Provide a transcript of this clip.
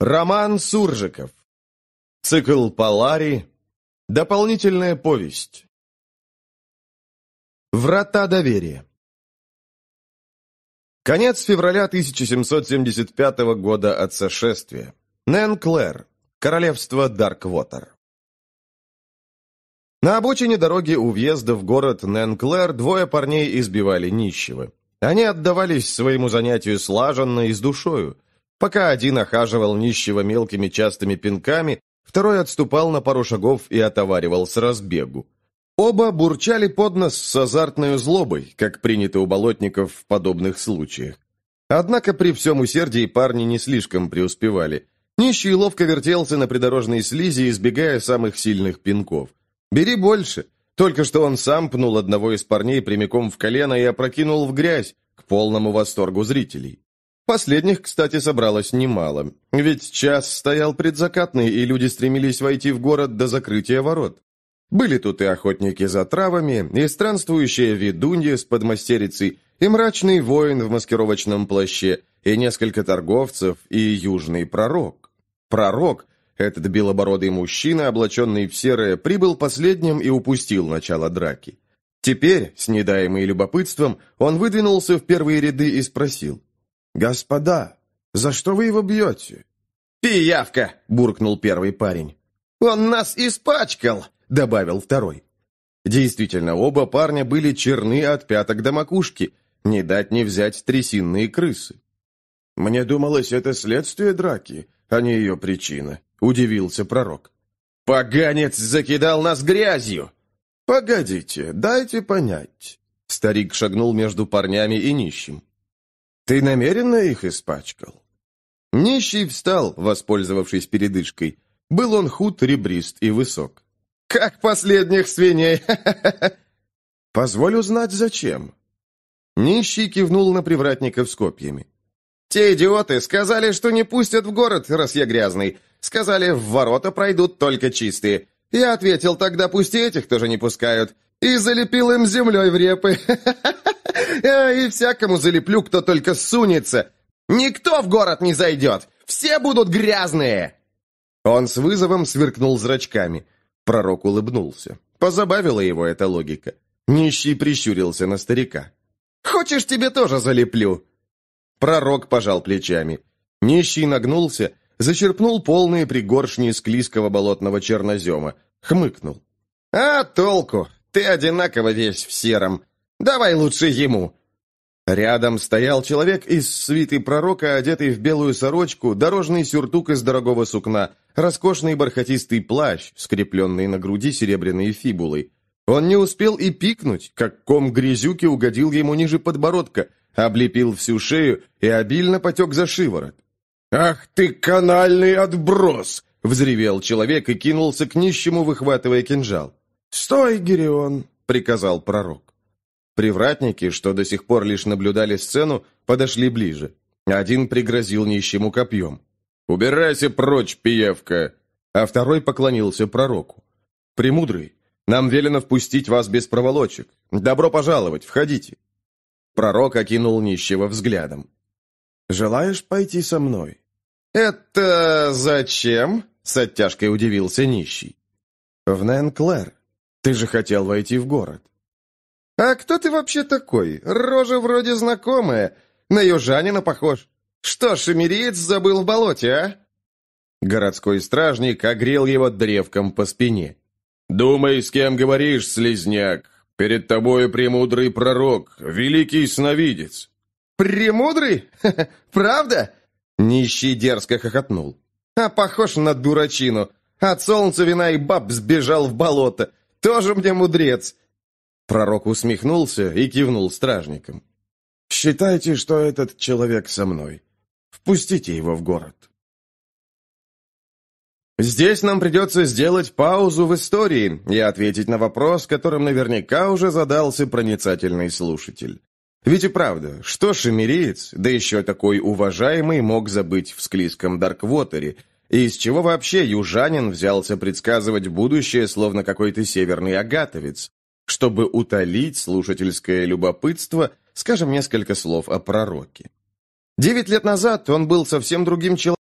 Роман Суржиков. Цикл Полари. Дополнительная повесть. Врата доверия. Конец февраля 1775 года от сошествия. Нэн Клэр. Королевство Дарквотер. На обочине дороги у въезда в город Нэн Клэр двое парней избивали нищего. Они отдавались своему занятию слаженно и с душою – Пока один охаживал нищего мелкими частыми пинками, второй отступал на пару шагов и отоваривал с разбегу. Оба бурчали под нос с азартной злобой, как принято у болотников в подобных случаях. Однако при всем усердии парни не слишком преуспевали. Нищий ловко вертелся на придорожной слизи, избегая самых сильных пинков. «Бери больше!» Только что он сам пнул одного из парней прямиком в колено и опрокинул в грязь, к полному восторгу зрителей. Последних, кстати, собралось немало. Ведь час стоял предзакатный, и люди стремились войти в город до закрытия ворот. Были тут и охотники за травами, и странствующая ведунья с подмастерицей, и мрачный воин в маскировочном плаще, и несколько торговцев, и южный пророк. Пророк, этот белобородый мужчина, облаченный в серое, прибыл последним и упустил начало драки. Теперь, с недаемой любопытством, он выдвинулся в первые ряды и спросил. «Господа, за что вы его бьете?» «Пиявка!» — буркнул первый парень. «Он нас испачкал!» — добавил второй. Действительно, оба парня были черны от пяток до макушки. Не дать не взять трясинные крысы. «Мне думалось, это следствие драки, а не ее причина», — удивился пророк. «Поганец закидал нас грязью!» «Погодите, дайте понять». Старик шагнул между парнями и нищим. «Ты намеренно их испачкал?» Нищий встал, воспользовавшись передышкой. Был он худ, ребрист и высок. «Как последних свиней!» «Позволь узнать, зачем?» Нищий кивнул на привратников с копьями. «Те идиоты сказали, что не пустят в город, раз я грязный. Сказали, в ворота пройдут только чистые. Я ответил, тогда пусть и этих тоже не пускают. И залепил им землей в репы. Я э, и всякому залеплю, кто только сунется. Никто в город не зайдет. Все будут грязные!» Он с вызовом сверкнул зрачками. Пророк улыбнулся. Позабавила его эта логика. Нищий прищурился на старика. «Хочешь, тебе тоже залеплю?» Пророк пожал плечами. Нищий нагнулся, зачерпнул полные пригоршни склизкого болотного чернозема, хмыкнул. «А толку? Ты одинаково весь в сером. Давай лучше ему!» Рядом стоял человек из свиты пророка, одетый в белую сорочку, дорожный сюртук из дорогого сукна, роскошный бархатистый плащ, скрепленный на груди серебряной фибулой. Он не успел и пикнуть, как ком грязюки угодил ему ниже подбородка, облепил всю шею и обильно потек за шиворот. «Ах ты, канальный отброс!» — взревел человек и кинулся к нищему, выхватывая кинжал. «Стой, Гирион!» — приказал пророк. Привратники, что до сих пор лишь наблюдали сцену, подошли ближе. Один пригрозил нищему копьем. «Убирайся прочь, пиявка!» А второй поклонился пророку. «Премудрый, нам велено впустить вас без проволочек. Добро пожаловать, входите!» Пророк окинул нищего взглядом. «Желаешь пойти со мной?» «Это зачем?» — с оттяжкой удивился нищий. «В Нэн-Клэр. Ты же хотел войти в город». «А кто ты вообще такой? Рожа вроде знакомая. На южанина похож. Что, шемериец забыл в болоте, а?» Городской стражник огрел его древком по спине. «Думай, с кем говоришь, слезняк. Перед тобой премудрый пророк, великий сновидец». «Премудрый? правда?» Нищий дерзко хохотнул. «А похож на дурачину. От солнца вина и баб сбежал в болото. Тоже мне мудрец. Пророк усмехнулся и кивнул стражникам. «Считайте, что этот человек со мной. Впустите его в город». Здесь нам придется сделать паузу в истории и ответить на вопрос, которым наверняка уже задался проницательный слушатель. Ведь и правда, что шемериец, да еще такой уважаемый, мог забыть в склизком Дарквотере, и из чего вообще южанин взялся предсказывать будущее, словно какой-то северный агатовец? Чтобы утолить слушательское любопытство, скажем несколько слов о пророке. Девять лет назад он был совсем другим человеком,